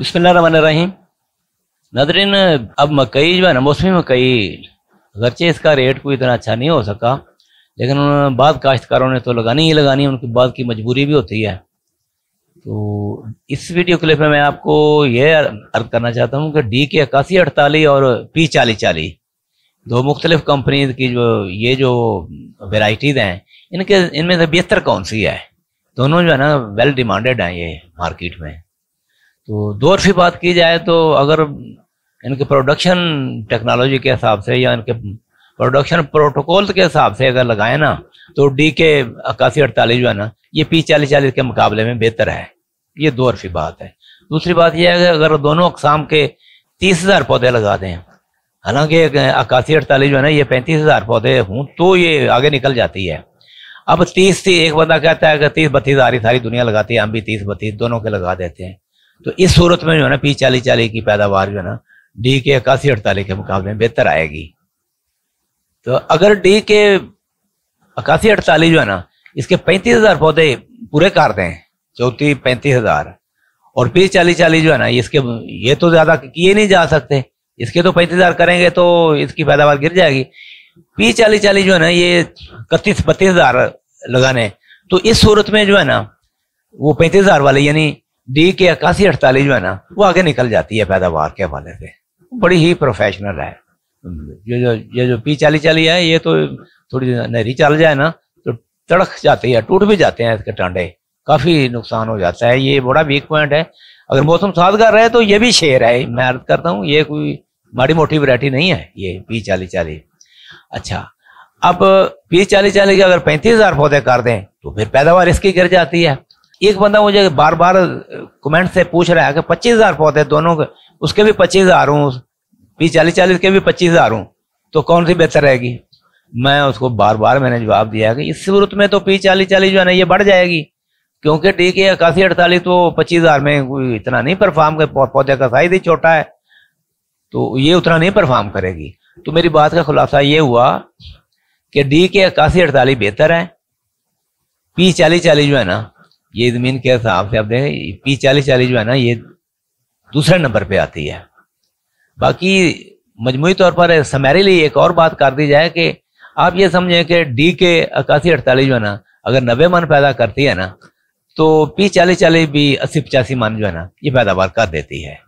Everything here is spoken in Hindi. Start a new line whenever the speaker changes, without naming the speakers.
बिस्मिल्लाम नदरिन अब मकई जो है ना मौसमी मकई अगरचे इसका रेट कोई इतना अच्छा नहीं हो सका लेकिन बाद काश्तकारों ने तो लगानी ही लगानी उनकी बाद की मजबूरी भी होती है तो इस वीडियो क्लिप में मैं आपको यह अर्ज करना चाहता हूँ कि डी के इक्यासी अड़तालीस और पी चालीस चालीस दो मुख्तलिफ कंपनी की जो ये जो वेराइटीज़ हैं इनके इनमें से बेहतर कौन सी है दोनों जो है ना वेल डिमांडेड हैं ये मार्केट में तो दौर की बात की जाए तो अगर इनके प्रोडक्शन टेक्नोलॉजी के हिसाब से या इनके प्रोडक्शन प्रोटोकॉल के हिसाब से अगर लगाए ना तो डी के इक्यासी अड़तालीस जो है ना ये पी चालीस चालीस के मुकाबले में बेहतर है ये दो अर्फी बात है दूसरी बात यह है कि अगर दोनों अकसाम के तीस हजार पौधे लगा दें हालांकि इक्यासी अड़तालीस जो है ना ये पैंतीस हजार पौधे हूँ तो ये आगे निकल जाती है अब तीस थी एक बंदा कहता है कि तीस बत्तीस आ रही सारी दुनिया लगाती है हम भी तीस बत्तीस दोनों के लगा देते हैं तो इस सूरत में जो है ना पी चालीस चालीस की पैदावार जो है ना डी के इक्यासी अड़तालीस के मुकाबले में बेहतर आएगी तो अगर डी के इक्यासी अड़तालीस जो है ना इसके पैंतीस हजार पौधे पूरे कर दें चौथी पैंतीस हजार और पी चालीस चालीस जो है ना इसके ये तो ज्यादा किए नहीं जा सकते इसके तो पैंतीस हजार करेंगे तो इसकी पैदावार गिर जाएगी पी चालीस चालीस जो है ना ये इकतीस बत्तीस हजार लगाने तो इस सूरत में जो है ना वो पैंतीस हजार वाले यानी डी के इक्यासी अड़तालीस जो है ना वो आगे निकल जाती है पैदावार के हवाले से बड़ी ही प्रोफेशनल है ये जो ये जो पी चाली चाली है ये तो थोड़ी नहरी चल जाए ना तो तड़क जाती है टूट भी जाते हैं इसके टांडे काफ़ी नुकसान हो जाता है ये बड़ा वीक पॉइंट है अगर मौसम सादगार रहे तो ये भी शेर है मैं अर्थ करता हूँ ये कोई माड़ी मोटी वरायटी नहीं है ये पी चाली चाली अच्छा अब पी चाली चाली के अगर पैंतीस हज़ार पौधे कर दें तो फिर पैदावार इसकी गिर जाती है एक बंदा मुझे बार बार कमेंट से पूछ रहा है कि पच्चीस हजार पौधे दोनों के उसके भी पच्चीस हजार हूँ बीस चालीस चालीस के भी पच्चीस हजार हूँ तो कौन सी बेहतर रहेगी मैं उसको बार बार मैंने जवाब दिया कि इस सूरत में तो पी चालीस चालीस जो है ना ये बढ़ जाएगी क्योंकि डी के इक्यासी अड़तालीस तो पच्चीस हजार में इतना नहीं परफॉर्म कर पौधे का साइज ही छोटा है तो ये उतना नहीं परफॉर्म करेगी तो मेरी बात का खुलासा ये हुआ कि डी के इक्यासी अड़तालीस बेहतर है पी चालीस चालीस जो है ना ये जमीन के हिसाब से आप देखें पी चालीस चालीस जो है ना ये दूसरे नंबर पे आती है बाकी मजमुई तौर पर लिए एक और बात कर दी जाए कि आप ये समझें कि डी के इक्यासी अड़तालीस जो है ना अगर नब्बे मन पैदा करती है ना तो पी चालीस चालीस भी अस्सी पचासी मन जो है ना ये पैदावार कर देती है